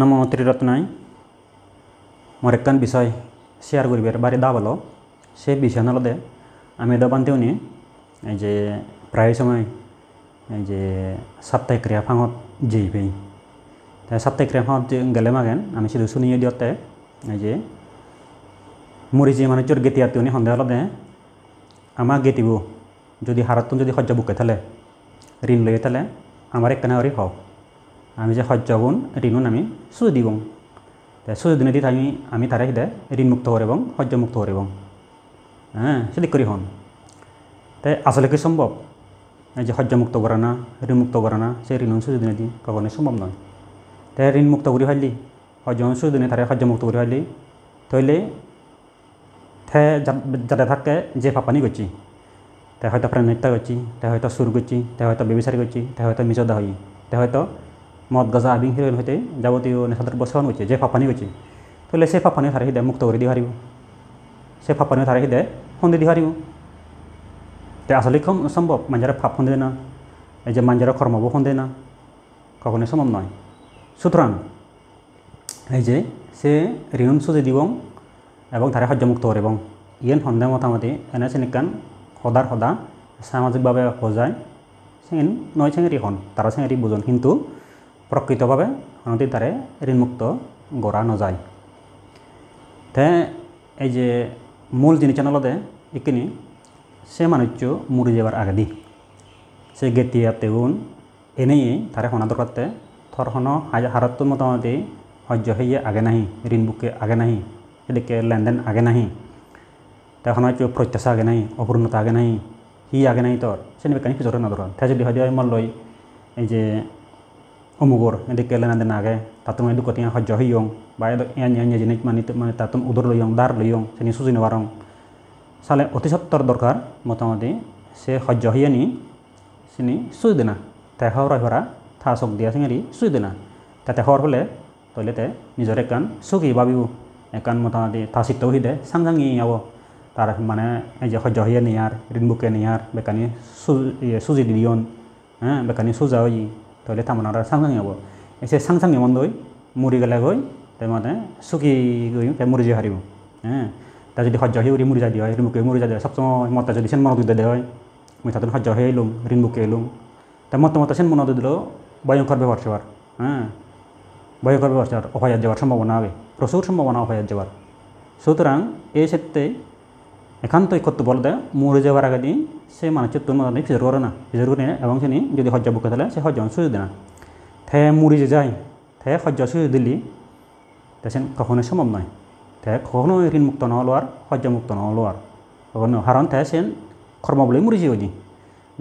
নম ত্ৰিৰত্নাই মোৰ একান বিষয় শ্বেয়াৰ কৰিব বাৰে দাব পালোঁ সেই বিষয়নলতে আমি এটা বান্ধে নি যে প্ৰায় সময় এই যে সাপ্তাহিক ক্ৰিয়া ফাঙত জি পাই সাপ্তাহিক ক্ৰিয়া ফাঙত গেলে মাগেন আমি সেইটো শুনি দিওঁতে যে মোৰ যি মানে চোৰ গেতিয়া তেওঁ সন্দেহ হ'লে আমাক গেটিব যদি হাৰত যদি সহ্য বুকাই থ'লে ঋণ লৈ থ'লে আমাৰ একেনে হওক আমি যে সহ্যগুণ ঋণুন আমি সুদ দিব সুযোজনে দি আমি আমি তারে সিদ্ধে ঋণমুক্ত করব সহ্যমুক্ত করব হ্যাঁ সেদিক করে হন তাই আসলে কি সম্ভব এই যে সহ্যমুক্ত করা না ঋণমুক্ত করা না সে ঋণ সুযোজনে দি কখনোই সম্ভব নয় তাই ঋণমুক্ত করে ফেললি সহ্য সুদ সুযোজনে তারে সহ্যমুক্ত করে ফেললি তৈলে থে যাতে থাকে যে ফাপানি করছি তাই হয়তো প্রাণ হত্যা করছি তাই হয়তো সুর করছি তাই হয়তো বেবিচার করছি তাই হয়তো মিজদা হই তাই হয়তো মদ গজা আবিং হিরোইন হইতে যাবতীয় নেশাদ্রব্য সেবন হয়েছে যে ফাপানি হয়েছে তাহলে সে ফাপানিও থারে হিদে মুক্ত করে দিয়ে হারিব সে ফাপানিও থারে হিদে সন্দি দিয়ে হারিব তে আসলে সম্ভব মাঞ্জারে ফাপ সন্দে না এই যে মাঞ্জারে কর্মবো সন্দে না কখনোই সম্ভব নয় সুতরাং এই যে সে ঋণ সুযোগ দিব এবং তারে সহ্য মুক্ত করবং ইয়ন সন্দেহ মতামতি এনে চিনিকান সদার সদা সামাজিকভাবে সজায় চেঙেন নয় চেঙেরিখন তারা চেঙেরি বুজন কিন্তু প্ৰকৃতভাৱে নদীৰ দ্বাৰে ঋণমুক্ত গড়া নযায় তে এই যে মূল জিনিসনলদে এইখিনি সে মানুষ মরি যাবার আগে দি সে গেতিয়া তেউন এনেই তারে হনা দরকারতে থরহন হারাত্তর মোটামুটি সহ্য হইয়ে আগে নাহি ঋণ বুকে আগে নাহি এদিকে লেনদেন আগে নাহি তখন হচ্ছে প্রত্যাশা আগে নাহি অপূর্ণতা আগে নাহি হি আগে নাহি তোর সে নিবেকানি পিছরে না ধরন তে যদি হয় মল্লই এই যে সমগর এদিকে এলেনা নাগে তাতো মই মানে সহ্য হৈ সহ্য হইয়ং বা এদিকে জিনিস মানে মানে উদৰ লৈ যাওঁ দাৰ লৈ সে নি চুজি নোৱাৰোঁ চালে অতি সত্তৰ দৰকাৰ মোটামুটি সে সহ্য হৈ আনি সে নি দিনা দেনা তেহর থা চক দিয়া সিঙে শুই দিনা তাতে হর হলে তৈলেতে নিজের একান সুখী ভাবিব একান মোটামুটি থা শীত হই দে চাঙি আব তাৰ মানে এই যে সহ্য হৈ আনি ঋণ বুকে নিয়াৰ বেকানি চুজি দিওঁ হ্যাঁ বেকানি চুজা হৈ তলে তামনারা সাংসাং হব এসে সাংসাং এমন দই মুড়ি গেলে হই তাই মানে শুকি গই তাই মুড়ি যে হারিব হ্যাঁ তা যদি সহ্য হয়ে উড়ি মুড়ি যা দিয়ে হয় মুখে মুড়ি যা দিয়ে সবসময় মতা যদি সেন মনত দিতে দেয় হয় মুই তাদের সহ্য হয়ে এলুম ঋণ বুকে এলুম তা মত মতো সেন মনত দিলেও ভয়ঙ্কর ব্যবহার সেবার হ্যাঁ ভয়ঙ্কর ব্যবহার সেবার অভয়াত যাওয়ার সম্ভাবনা হবে প্রচুর সম্ভাবনা অভয়াত যাওয়ার সুতরাং এই ক্ষেত্রে একান্তই কর্তব্যলতা মরে যাওয়ার আগে দিন সে মানুষের তোর মাথা ফিজর করে না ফিজর করে এবং সে যদি হজ্জা বুকে তাহলে সে হজ্জা সুযোগ দেয় না থে মরি যে যায় থে হজ্জা সুযোগ দিলি তা সে কখনোই সম্ভব নয় থে কখনো ঋণ মুক্ত না হলো আর হজ্জা মুক্ত না হলো আর কখনো হারণ থে সে কর্ম বলে মরি যে ওজি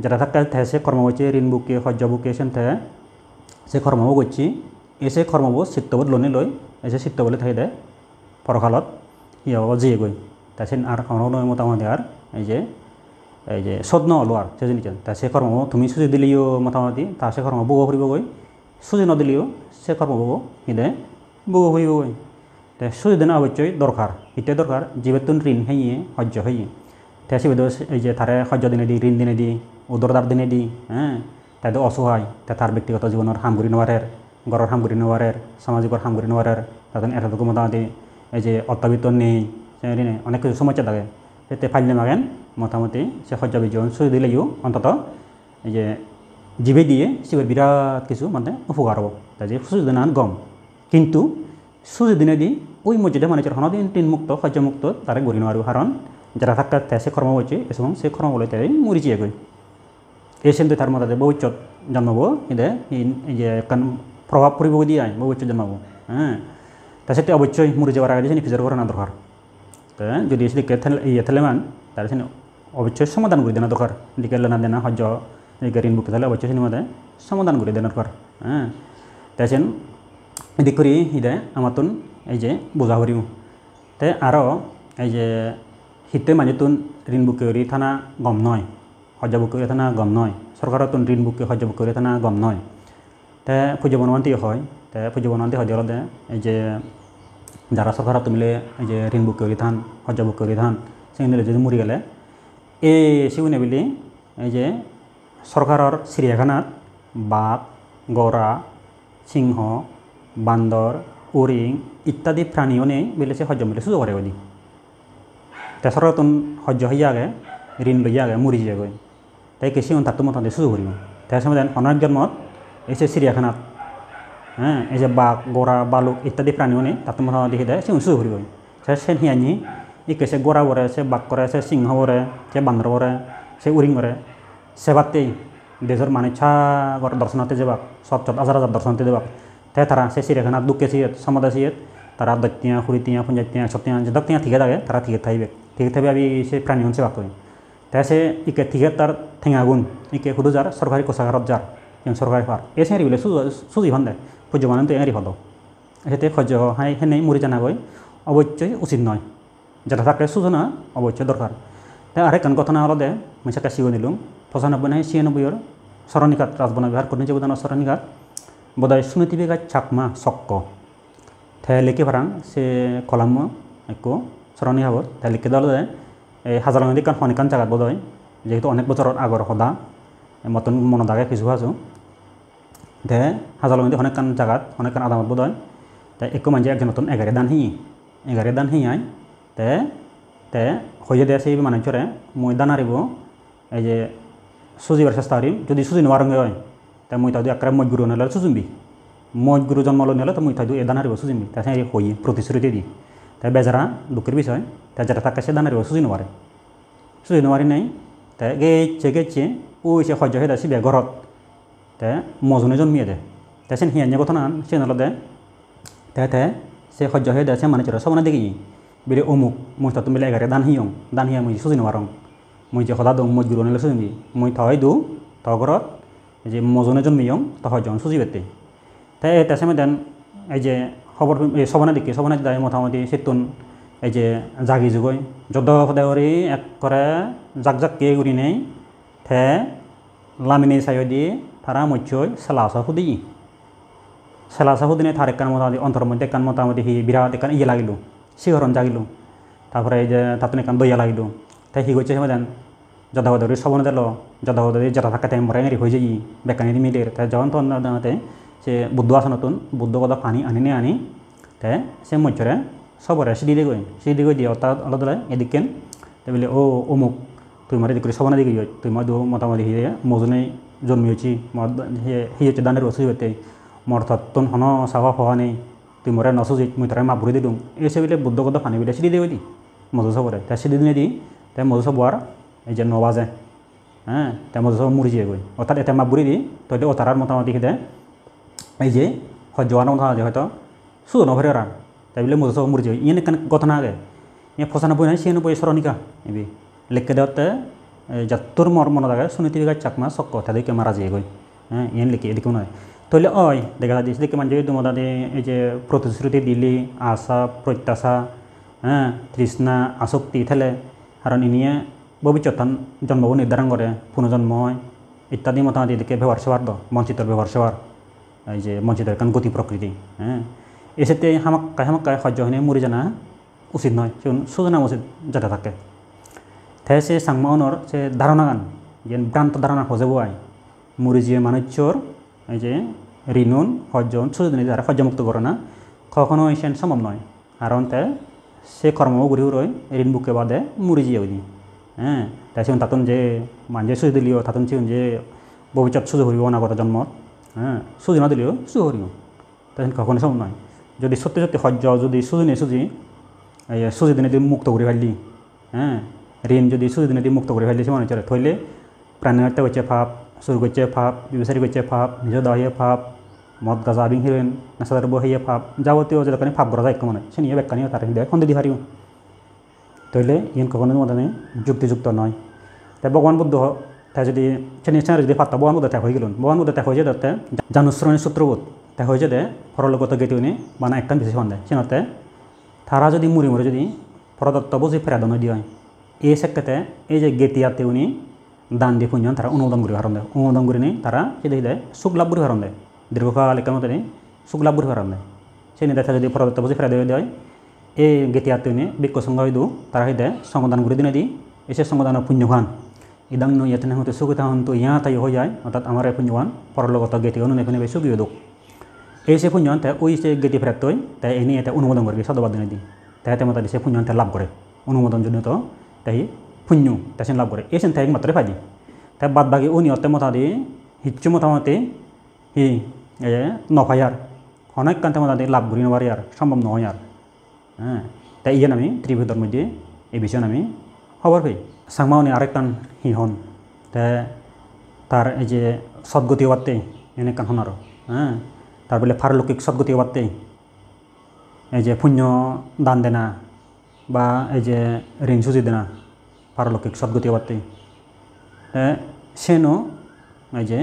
যারা থাকতে থে সে কর্ম হচ্ছে ঋণ বুকে হজ্জা বুকে সে থে সে কর্মও করছি এসে কর্মবোধ চিত্তবোধ লোনে লই এসে চিত্ত থাকে দেয় পরকালত ইয়ে যে গৈ তাছেন আর অনয় মত আমাদের আর এই যে এই যে সদন লোৱাৰ চেজনিজন তাৰ সেই কৰ্ম তুমি চুজি দিলেও মোটামুটি তাৰ সেই কৰ্ম বগ ফুৰিবগৈ চুজি নদিলেও সেই কৰ্ম বগ সিদে বগ ফুৰিবগৈ তে চুজি দিনা অৱশ্যে দৰকাৰ এতিয়া দৰকাৰ যিবেতন ঋণ সেইয়ে সহ্য সেইয়ে তে চিবেদ এই যে তাৰে সহ্য দিনে দি ঋণ দিনে দি উদৰদাৰ দিনে দি হা হ্যাঁ, তাইতো অসহায় তে তাৰ ব্যক্তিগত জীৱনৰ সামগুৰি নোৱাৰে ঘৰৰ সামগুৰি নোৱাৰে সামাজিকৰ সামগুৰি নোৱাৰে তাতে এটাতো মোটামুটি এই যে অত্যাবিত্ব নেই সেইদিনে অনেক কিছু সমস্যা থাকে সেই ফাইল মাগেন মোটামুটি সে সজ্জা বিজয়ন সুই দিলেও অন্তত এই যে জীবে দিয়ে শিবের বিরাট কিছু মানে উপকার হ'ব তাই যে সুযোগ দিন গম কিন্তু সুযোগ দিনে দি ওই মসজিদে মানুষের দিন তিন মুক্ত সজ্জামুক্ত তারা গড়ি নয় কারণ যারা থাকতে থাকে সে কর্ম হয়েছে এবং সে কর্ম বলে তাই মরিচিয়ে গই এই সেন্দু তার মতো বউ উচ্চ জন্মাবো এতে যে একখান প্রভাব পরিব দিয়ে বউ উচ্চ জন্মাবো হ্যাঁ তা সেটি অবশ্যই মরি যাওয়ার আগে সে নিফিজের ঘটনা দরকার যদি যদি ইয়ে থাকলে মান তাহলে সে অবশ্যই সমাধান কৰে দেওয়া দৰকাৰ টিকা লেনা দেনা হজ টিকা ঋণ বুকে অৱশ্যে অবশ্যই মতে সমাধান কৰি দেওয়া দৰকাৰ হ্যাঁ তাইছেন এদিক কৰি ইদে আমাতুন এই যে বুজা কৰিও তে আৰু এই যে হিতে মানিতুন ঋণ বুকে করি থানা গম নয় সহ্য বুক করে থানা গম নয় সরকারও তুন ঋণ বুকে সহ্য বুক করে থানা গম নয় তে পূজ্য বনমান্তি হয় তে পূজ্য বনমান্তি হয় দিয়ে এই যে যারা সরকার তুমিলে যে ঋণ বুক করে থান হজ্জা বুক করে থান সেগুলো যদি মরি গেলে এই সেগুনে বলি এই যে সরকারের চিড়িয়াখানাত বাঘ গড়া সিংহ বান্দর ওরিং ইত্যাদি প্রাণীও নেই বলে সে হজ্জ মিলে সুযোগ করে বলি তেসরা তুন হজ্জ হইয়া আগে ঋণ লইয়া আগে মরি যাগে তাই কেসি তার তো মতামত সুযোগ করিব তাই সময় অনেক জন্মত এসে চিড়িয়াখানাত बाघ गोरा बालुक इत्यादि प्राणी होने तत्म से उसी सेन हिंजी इक से गोरा वो से बाघ कर से सिंह वो से बंद्र वो से उंग सेवाते देशर मानी छा दर्शन होते जेबा सब चत हजार हजार दर्शन होते जेबा ते तारा से सिरे खाना दुखे सीएत समद सीएत तारा दत्तियाँ खुरीतियाँ पुंजातियाँ सत्तियाँ जब तक ठीक थे तारा ठीक थे ठीक थे अभी से प्राणी से बात ते से ठीक तार ठेगा गुण इके सरकारी कोषागार जार सरकारी पार ऐसे रिवेल सूझी दे পূজ্যমানে তো এৰি হ'ল সেইটোৱে সহ্য হাই সেনেই মৰি জানা গৈ অৱশ্যই উচিত নহয় যাতে থাকে সুজনা অৱশ্যে দৰকাৰ তে আৰু এখন কথা নহ'লে দে মই চাকে চিঞৰি নিলোঁ পঁচানব্বৈ নাই ছিয়ানব্বৈৰ চৰণিকাত ৰাজবনা ব্যৱহাৰ কৰি নিজৰ জানো চৰণিকাত বোধহয় স্মৃতি বিঘাত চাকমা চক্ক থে লিখি ভাৰাং চে কলাম একো চৰণী হ'ব তে লিখি দল দে এই হাজাৰ নদী কাৰণ শনিকান জেগাত বোধহয় যিহেতু অনেক বছৰৰ আগৰ সদা মতন মনত আগে খিজু খাইছোঁ দে হাজাৰ মানুহ অনেকখান জেগাত অনেকখান আদামত বোধ হয় তে একো মানুহে একজন নতুন এঘাৰে দান সি এঘাৰে দান সি আই তে তে হৈ যদি আছে মানুহৰে মই দান আৰিব এই যে চুজিবাৰ চেষ্টা কৰিম যদি চুজি নোৱাৰোগৈ হয় তে মই তাই একেবাৰে মই গুৰু নহ'লে চুজিমবি মই গুৰু জন্ম লৈ নহ'লে তই মই তাইতো এদান আৰিব চুজিমবি তাৰ সেই হৈয়ে প্ৰতিশ্ৰুতি দি তাই বেজাৰা দুখৰ পিছ হয় তাই যেতিয়া তাকে সেই দান আৰিব চুজি নোৱাৰে চুজি নোৱাৰি নাই তাই গেচে গেচে ও হৈছে সহ্য হৈ আছে বে ঘৰত তে মজুন এজন মেয়ে দে তাৰপিছত সিহঁত কথা না চিনেল দে তে সেই সহ্য হৈ দে মানে চৰ চবনে দেখি বোলে অমুক মই তাত বোলে এঘাৰে দান সিওঁ দান সিয়া মই যে চুজি নোৱাৰোঁ মই যে সদা দিওঁ মই জোৰণিলে চুজি দি মই থৈ দিওঁ তহ ঘৰত এই যে জন্মি এজন তহ তহজ্য চুজি পাতি তে তাৰপিছত মই দেন এই যে খবৰ এই চবনে দেখি চবনে দিয়ে মোটামুটি চেতুন এই যে জাগি যোগৈ যদ সদায় কৰি এক কৰে জাক জাক কে কৰি নাই থে লামিনী চাই দি ফাৰামুচৈ চেলাচা সুধি চেলাচা সুধিনে থাৰ এখন মোটামুটি অন্তৰ মধ্যে এখন মোটামুটি সি বিৰাট এখন ইয়ে লাগিলোঁ চিহৰণ জাগিলোঁ তাৰপৰা যে তাত এখন দৈয়া লাগিলোঁ তাই সি গৈছে সেইমান যদাবদৰি চব নাযালো যদাবদৰি যেতিয়া থাকে তাই মৰাই মাৰি হৈ যায় বেকানি দি মিলে তাই যোৱা তন্ন দাঁতে সেই বুদ্ধ আছে নতুন বুদ্ধ কদক আনি আনিনে আনি তাই সেই মধ্যৰে চবৰে চিধি দি গৈ চিধি দি গৈ দিয়ে অৰ্থাৎ অলপ দিলে এদিকেন তাই বোলে অ' অমুক তুই মাৰি দেখি চবনে দেখি তুই মই দুই মতা মাৰি সিয়ে মজনী জন্মি হৈছি সি হৈছে দানে ৰচি হৈতে মোৰ তত্তন হন চাব হোৱা নাই তুই মৰে নচুচি মই তাৰে মাহ ভৰি দি দিওঁ এই চবিলাক বুদ্ধগত ফানি চিঠি দিওঁ দি মজু চবৰে তাই চিঠি দিনে দি তাই মজু চব এই যে নবাজে হা তাই মজু চব মৰি যায় গৈ অৰ্থাৎ এতিয়া মাহ ভৰি দি তই অতাৰাৰ মতা মাতি সিদে এই যে সজ্জানৰ কথা আছে হয়তো চু নভৰি অৰা তাই বোলে মজু চব মৰি যায় ইয়ে কথা নাগে এই ফচা নপৰি নাই চিয়ে নপৰি চৰণিকা এবি লিখিদতে জাতুৰ মৰ্মন দেখা সুনীতি বিকাশ চাকমা চক তাদেরকে মারা যায় গৈ হ্যাঁ লিখি এদিকে নয় তৈলে অয় দেখা দিয়েছে দেখে মানে তোমাদের দি এই যে প্রতিশ্রুতি দিলি আশা প্রত্যাশা হ্যাঁ তৃষ্ণা আসক্তি থেলে আর ইনিয়ে ভবিষ্যৎন জন্মবো নির্ধারণ করে পুনর্জন্ময় ইত্যাদি মতামত এদিকে ব্যবহার সেবার দ বঞ্চিত ব্যবহার সেবার এই যে বঞ্চিত একখান গতি প্রকৃতি হ্যাঁ এসে হামাক্কায় হামাক্কায় সহ্য হয়নি মরি জানা উচিত নয় সুজনা উচিত যাতে থাকে থেছে চাংমাউনৰ যে ধাৰণাগান যেন ভ্ৰান্ত ধাৰণা সজাব আই মুৰি যিয়ে মানুহ্যৰ এই যে ঋণুন সজন চুজনী যাৰ সজ্যমুক্ত ঘটনা কখনো এইচেন সম্ভৱ নহয় কাৰণ তে সেই কৰ্মও ঘূৰি ৰৈ ঋণ বুকে বাদে মুৰি যিয়ে হৈ দি হে তাৰপিছত তাতোন যে মানুহে চুজি দিলেও তাতোন চিন যে ভৱিষ্যত চুজি ঘূৰিব অনাগত জন্মত হে চুজি নদিলেও চু ঘূৰিব তাৰপিছত কখনো সম্ভৱ নহয় যদি সত্যি সত্যি সহ্য যদি চুজনী চুজি এই চুজি দিনে যদি মুক্ত ঘূৰি ফাৰিলি হে ঋণ যদি সুদ নদী মুক্ত করে ফেলেছে মানুষের থইলে প্রাণহত্যা করছে ফাপ সুর করছে ফাপ ব্যবসায়ী করছে ফাপ নিজ দাহিয়ে ফাপ মদ গাজা বিং হিরেন নেশাদার বহিয়ে ফাপ যাবতীয় যে দোকানে ফাপ করা এক মানে সে নিয়ে ব্যাখ্যা নিয়ে তার হৃদয় খন্দি হারিও তৈলে ইন কখনো মানে যুক্তিযুক্ত নয় তাই ভগবান বুদ্ধ তাই যদি সে নিশ্চয় যদি ফাত্তা ভগবান বুদ্ধ ত্যাগ হয়ে গেলেন ভগবান বুদ্ধ ত্যাগ হয়ে যায় তাতে জানুশ্রণী সূত্রবোধ ত্যাগ হয়ে যায় ফরলগত গেতি উনি মানে একটা বিশেষ দেয় সে নতে তারা যদি মুড়ি মুড়ি যদি ফরদত্ত বুঝি ফেরাদন দিয়ে হয় এই চেকেতে এই যে গেটিয়াতে উনি দান দিয়ে পুঞ্জন তারা অনুমোদন করি হারণ দেয় অনুমোদন করে নিয়ে তারা সে দেখলে সুখ লাভ করি হারণ দেয় দীর্ঘকাল একটা মতো সুখ লাভ করি হারণ দেয় সে নিয়ে দেখা যদি পরদত্ত বসে ফেরা দেবে দেয় এই গেটিয়াতে উনি বিক্ষ সংঘ হয়ে দু তারা হইতে সংবাদান করে দিনে দি এসে সংবাদান পুণ্যবান ইদং নয় এতে হতে সুখ তখন তো যায় অর্থাৎ আমার পুণ্যবান পরলগত গেটি অনুন এখানে বেশি এই সে পুণ্যন তে ওই সে তাই এনে অনুমোদন করবে দি তাহাতে মতো সে লাভ করে অনুমোদন জন্য তাহি শূন্য তেচেন লাভ কৰে এই চিন্তাহীক মাত্ৰে ফাইদি তাই বাদ বাকী অ নিহতে মতা দি হিচু মতা মতে সি নফাই আৰ সনাক্যান্তে মতা দি লাভ কৰি নোৱাৰে আৰু সম্ভৱ নহয় আৰু তাই ইয়ান আমি ত্ৰিভুতৰ মধ্যে এই বিষয়ত আমি খবৰ পাই চাংমাওনি আৰু একটান সি হন তাৰ এই যে সদগতি বাদতে এনেকান হন আৰু তাৰ বোলে ফাৰলৌকিক সদগতি বাদতে এই যে পুণ্য দান দেনা বা এই যে রিং সুজি দেনা পারলৌকিক সদ্গতি অবার্তি সেনও এই যে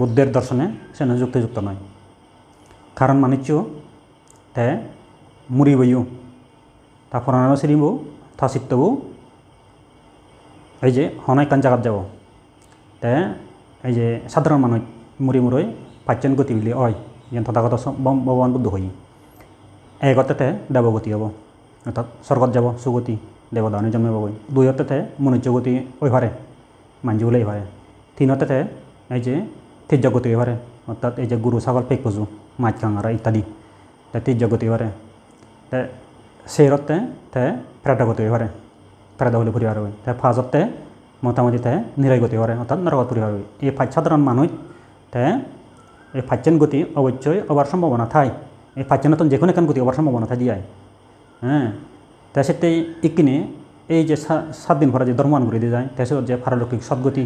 বুদ্ধের দর্শনে সেন যুক্তিযুক্ত নয় কারণ মানিচ্য তে মুড়ি বইও তা ফরানো সিরিব তা সিত্তব এই যে হনাই কান জাগাত যাব তে এই যে সাধারণ মানুষ মুড়ি মুড়ই পাচ্ছেন গতি বলে অয় যেন তথাগত ভগবান বুদ্ধ হই এই কথাতে দেবগতি হব অৰ্থাৎ স্বৰ্গত যাব সুগতি দেৱধানে জন্মিবগৈ দুয়তে মনুষ্য গতি অভাৰে মাঞ্জিবলৈ অভাৰে তিনতে থে এই যে গতি অভাৰে অৰ্থাৎ এই যে গুৰু ছাগল পেক খোজোঁ মাছ কাংৰা ইত্যাদি তীৰ্যগতি অভাৰে তে চেৰতে থে ফেৰাদাগতি অভাৰে ফ্ৰেড বুলি ফুৰিব আৰু তে ফাজতে মোটামুটি তে গতি অভাৰে অৰ্থাৎ নৰগত ফুৰিব আৰু এই ফাইট সাধাৰণ মানুহ তে এই ফাইটেন গতি অৱশ্যই অভাৰ সম্ভাৱনা ঠাই এই ফাইটেনতন যিকোনো এখন গতি অভাৰ সম্ভাৱনা ঠাই দিয়াই হ্যাঁ त्यासाठी এখানে এই যে সাত দিন পরে যে ধর্মান করে দিয়ে যায় তার যে পারলৌকিক সদ্গতি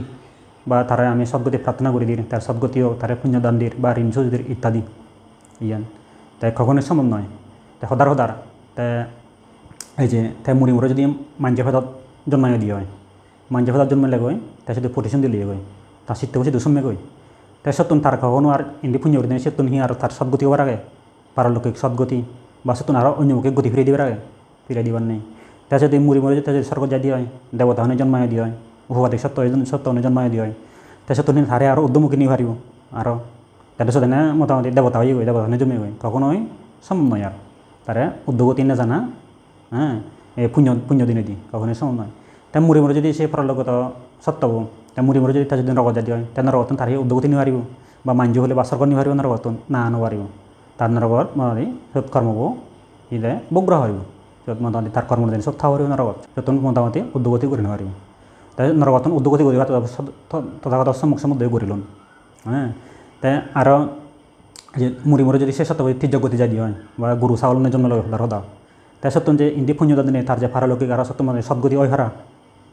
বা তারা আমি সদ্গতি প্রার্থনা করে দিই তার সদ্গতিও তারা পুণ্যদান দিই বা ঋণ সুযোগের ইত্যাদি ইয়ান তাই কখনোই সম্ভব নয় তাই সদার সদার তাই এই যে তাই মুড়ি মুড়ে যদি মাঞ্জে ফেদত জন্মাই দিয়ে হয় মাঞ্জে ফেদত জন্মাইলে গৈ তাই সাথে পটিশন দিলে গৈ তার সিদ্ধ বসে দুসম্যে গৈ তাই সত্যন তার কখনো আর ইন্দি পুণ্য করে দিন সত্যন হি আর তার সদ্গতিও আগে পারলৌকিক সদ্গতি বাছতো নাৰ অন্যমুখে গতি ফিৰাই দিব লাগে ফিৰাই দিব নাই তাৰপিছত এই মৰি মৰি তাৰপিছত স্বৰ্গত যা দিয়ে দেৱতাহনে জন্মাই দিয়ে উপবাদী সত্য এজন সত্য অন্য জন্মাই দিয়ে তাৰপিছত তুমি তাৰে আৰু উদ্যমুখী নিব পাৰিব আৰু তাৰপিছত এনে মোটামুটি দেৱতা হৈ গৈ দেৱতাহনে জমি গৈ তখন হৈ সমন্বয় আৰু তাৰে উদ্যোগতি নাজানা হা এই পুণ্য পুণ্য দিনে দি কখনোই সমন্বয় তেওঁ মৰি মৰি যদি সেই পৰলগত সত্যব তেওঁ মৰি মৰি যদি তাৰ যদি ৰগত জাতি হয় তেওঁ ৰগতন তাৰে উদ্যোগতি নিব পাৰিব বা মাঞ্জু হ'লে বা স্বৰ্গত নিব পাৰিব নাৰগতন না নোৱাৰিব তাৰ মানে সৎকৰ্মবোৰ ইয়াতে বগ্ৰহ হৈ য'ত মোটামুটি তাৰ কৰ্ম দিন চপ্তাহ কৰিব নৰগত যতন মোটামুটি উদ্যোগতি কৰি নোৱাৰিব তাৰ নৰগতন উদ্যোগতি কৰিব তথাগত সন্মুখ সমুদ্ৰ কৰি ল'ম হে তাই আৰু যে মুৰি মূৰি যদি শেষত তীৰ্যগতি যায় দিয়ে বা গুৰু চাউলনে জন্ম লগে সদা সদা তাই সত্যন যে ইন্দি পুণ্যতা দিনে তাৰ যে ভাৰলৌকিক আৰু সত্য মানে সদগতি অহাৰা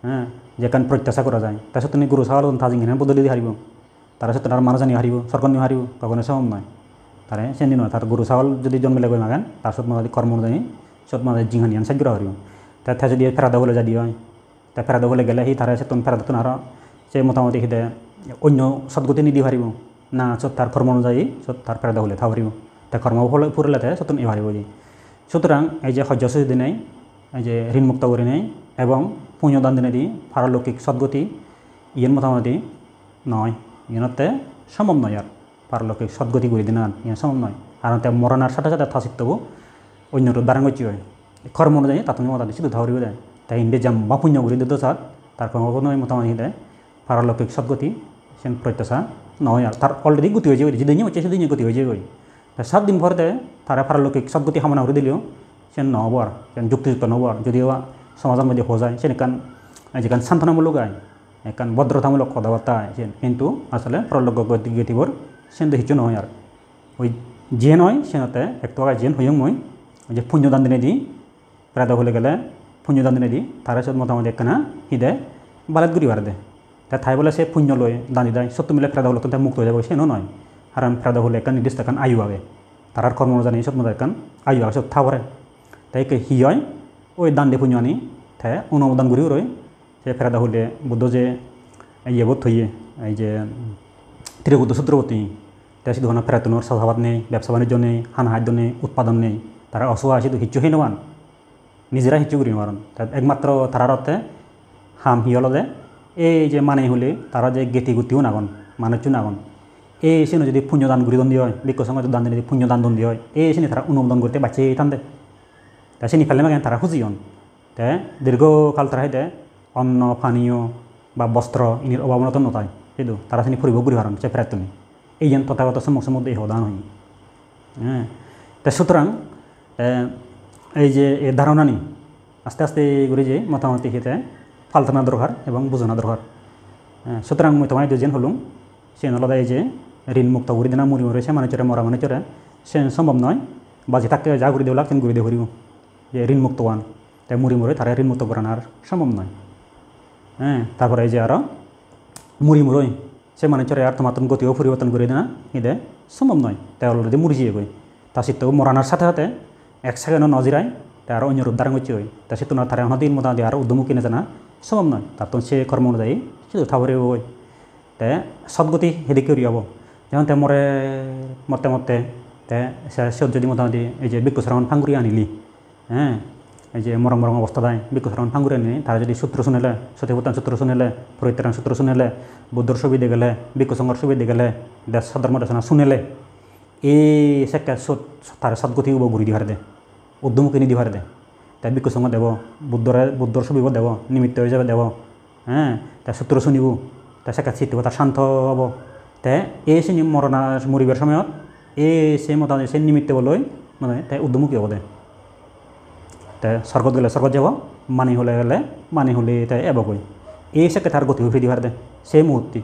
হে যেকান প্ৰত্যাশা কৰা যায় তাৰ সত্যনি গুৰু চাউল তাজিঙে বদলি দি হাৰিব তাৰ সত্য আৰু মানুহজনী হাৰিব স্বৰ্গনী হাৰিব গগনে চাব নাই তাৰে চেণ্ডিন নহয় তাৰ গৰু ছাগল যদি জন্মিলে গৈ মাগান তাৰপিছত মই কৰ্ম অনুযায়ী চব মানে জিংহানি আন চাগ্ৰহ হৰিম তাতে যদি ফেৰা দাবলৈ যা দিয়ে তাতে ফেৰা দাবলৈ গেলে সি তাৰে চেতন ফেৰা দাতোন আৰু সেই মোটামুটি সিদে অন্য সদগতি নিদি হাৰিব না চ'ত তাৰ কৰ্ম অনুযায়ী চ'ত তাৰ ফেৰা দাবলৈ থা তাৰ কৰ্ম ফলে ফুৰিলে তাতে চতন এই হাৰিব সুতৰাং এই যে সহ্য চুচি দিনাই এই যে ঋণমুক্ত কৰি নাই এবং দান দিনে দি ফাৰলৌকিক সদগতি ইয়ন মোটামুটি নহয় ইয়নতে সম্ভৱ নহয় আৰু পাৰলৈকে সদগতি কৰি দিন ইয়াৰ সম নহয় কাৰণ তেওঁ মৰণাৰ চাতে চাতে থা চিত্তবো অন্যটো দাৰাঙতি হয় কৰ্ম অনুযায়ী যায় তাতো মতা দিছিলোঁ ধৰিব যায় তাই ইণ্ডিয়া যাম বা পুণ্য কৰি দিওঁ তাৰ কোনো মতা মানি দিয়ে পাৰলৌকিক সদগতি সেন প্ৰত্যাশা নহয় আৰু তাৰ অলৰেডি গতি হৈ যায় যিদিনে উঠিছে সেইদিনে গতি হৈ যায় যায়গৈ সাত দিন ভৰতে তাৰে পাৰলৌকিক সদগতি সমানা কৰি দিলেও সেন নহ'ব আৰু যেন যুক্তিযুক্ত নহ'ব আৰু যদিও সমাজৰ মধ্যে যায় সেন আজি কান সান্তনামূলক আয় এখন ভদ্ৰতামূলক কথা বাৰ্তা আয় যেন কিন্তু আচলতে পাৰলৌকিক গতিবোৰ চেন দেখিছো নহয় আৰু ওই যিয়ে নহয় চেনতে এক টকা যিয়ে হৈ মই যে ফুঞ্জদান দিনেদি প্ৰায় দহ হ'লে গ'লে ফুঞ্জদান দিনেদি তাৰপিছত মোটামুটি একখানা সি দে বালাত গুৰি বাৰ দে তাই ঠাই বোলে সেই ফুঞ্জ লৈ দান দিদাই চব তুমিলে ফ্ৰেদা হ'লে তেন্তে মুক্ত হৈ যাব চেনো নহয় কাৰণ ফ্ৰেদা হ'লে একখান নিৰ্দিষ্ট এখন আয়ু আগে তাৰ কৰ্ম জানি চব মতে একখন আয়ু আগে চব থাকৰে তাইকে সি হয় ঐ দান দি ফুঞ্জ আনি তাই অনুমোদন গুৰিও ৰৈ সেই ফ্ৰেদা হ'লে বুদ্ধ যে ইয়ে বোধ থৈয়ে এই যে স্থিৰ উদ্দেশ্য প্ৰতি তেওঁ ধৰণৰ পৰ্যটনৰ স্বভাৱত নেই ব্যৱসা বাণিজ্য নেই সানাহাদ্য নেই উৎপাদন নেই তাৰ অচোৱা আছে তো সিচ্চহে নোৱান নিজেৰা সিচু কৰি নোৱাৰণ তাত একমাত্ৰ তাৰাৰতে হাম শিয়লে এই যে মানে হ'লে তাৰ যে গেটি গুটিও নাগন মানুহটো নাগন এই চিনো যদি পুণ্যদান গুৰি দণ্ডি হয় বিকচঙৰ যদি দান দিয়ে পুণ্যদান দণ্ডি হয় এই চিনি তাৰ অনুমোদন কৰি বাচি থান্দে তাৰ চিনি ফেলে মানে তাৰ খুজি হ'ল তে দীৰ্ঘকাল তাৰ সৈতে অন্ন পানীয় বা বস্ত্ৰ এনে অভাৱনত নতায় সেইটো তাৰা চিনি ফুৰিব বুঢ়ী ভাৰণ চেফেৰাত তুমি এই যেন তথাগত চমক চমক এই হদান হয় হ্যাঁ তা সুতরাং এই যে এ ধারণা নিয়ে আস্তে আস্তে এইগুলি যে মোটামুটি খেতে ফালতানা দরকার এবং বোঝানা দরকার সুতরাং মুই তোমায় দুজন হলুম সে আলাদা এই যে ঋণ মুক্ত ঘুরি দেনা মরি মরেছে মানে চড়ে মরা মানে চড়ে সে সম্ভব নয় বাজি থাকতে যা ঘুরি দেওয়া লাগতেন ঘুরি দিয়ে ঘুরিব যে ঋণ মুক্ত ওয়ান তাই মুড়ি মরে তারা ঋণ মুক্ত করানোর সম্ভব নয় হ্যাঁ তারপরে এই যে আরও মৰি মৰই সেই মানে চৰে আৰ্থ মাতন গতিও পৰিৱৰ্তন কৰি দেনা ইদে সম্ভৱ নহয় তেওঁ অলৰেডি মৰি যায় গৈ তাৰপিছতো মৰাণৰ সাথে সাথে এক ছেকেণ্ডত নজিৰাই আৰু অন্য ৰূপ ধাৰণ গৈছে হৈ তাৰপিছত তোমাৰ অহা দিন মতা আৰু উদ্যমুখী নেজানা সম্ভৱ নহয় তাত সেই কৰ্ম অনুযায়ী সেই উঠা ভৰিব গৈ তে সদগতি হেৰি কৰি হ'ব যেনে মৰে মতে মতে তে চিয়ত যদি মতা দিয়ে এই যে বিকুচৰাণ ফাংগুৰি আনিলি হে এই যে মৰম মৰম অৱস্থা নাই বিকশৰণ ভাঙুৰে নিয়ে তাৰ যদি সূত্ৰ শুনিলে সতীপুতান সূত্ৰ শুনিলে পৰিত্ৰাণ সূত্ৰ শুনিলে বুদ্ধৰ ছবি দেখিলে বিকশংঘৰ ছবি দেখিলে দেশ সদৰ্ম দেশনা শুনিলে এই চেকা চত তাৰ সদগতি হ'ব ঘূৰি দিহাৰ দে উদ্যমুখিনি দিহাৰ দে তাই বিকশংঘ দেৱ বুদ্ধৰে বুদ্ধৰ ছবিব দেৱ নিমিত্ত হিচাপে দেৱ হে তাই সূত্ৰ শুনিব তাই চেকাত চিটিব তাৰ শান্ত হ'ব তে এই চিনি মৰণা মৰিবৰ সময়ত এই চেই মতা চেই নিমিত্তবলৈ মানে তাই উদ্যমুখী হ'ব দে তে স্বর্গত গেলে স্বর্গত যাব মানি হলে গেলে মানি হলে তাই এবগৈ এই সেকে তার গতি উঠে দিবার দে সেই মুহূর্তে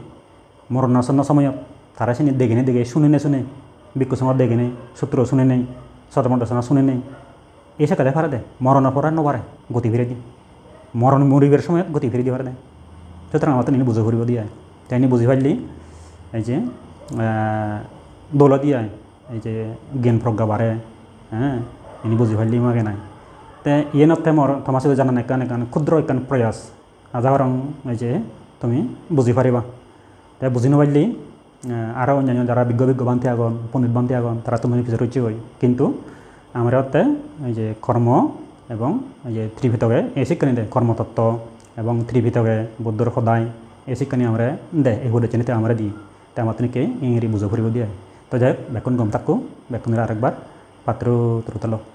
মরণাসন্ন সময়ত তারা চিনি দেখে নেই দেখে শুনে নে শুনে বিক্ষুসঙ্গর দেখে নেই সূত্র শুনে নেই সতমন্ডসনা শুনে নেই এই সেকে দেখার দে মরণ অপরাধ নবারে গতি ফিরে দি মরণ মরিবের সময় গতি ফিরে দিবার দে সুতরাং আমার তিনি বুঝে ঘুরব দিয়ে তাই নি বুঝি পারলি এই যে দৌলত দিয়ে এই যে জ্ঞান প্রজ্ঞা বাড়ে হ্যাঁ ইনি বুঝি পারলি মাকে নাই ইয়েনতে মোৰ তোমাৰ চিলো জানান এখন এখন ক্ষুদ্ৰ এখন প্ৰয়াস আজাহৰং যে তুমি বুজি পাৰিবা তে বুজি নপাৰিলে আৰু অন্যান্য যাৰা বিজ্ঞ বিজ্ঞ বান্ধি আগন পণ্ডিত বান্ধি আগন তাৰা তুমি পিছত ৰুচি হয় কিন্তু আমাৰ ইয়াতে এই যে কৰ্ম এবং এই যে ত্ৰিভিতকে এই শিক্ষানি দে কৰ্মতত্ব এবং ত্ৰিভিতকে বুদ্ধৰ সদায় এই শিক্ষানি আমাৰে দে এইবোৰ চিনি আমাৰে দি তে আমাৰ তেনেকৈ ইংৰি বুজ দিয়ে তো যাই বেকুণ গম তাকো বেকুণৰে আৰু একবাৰ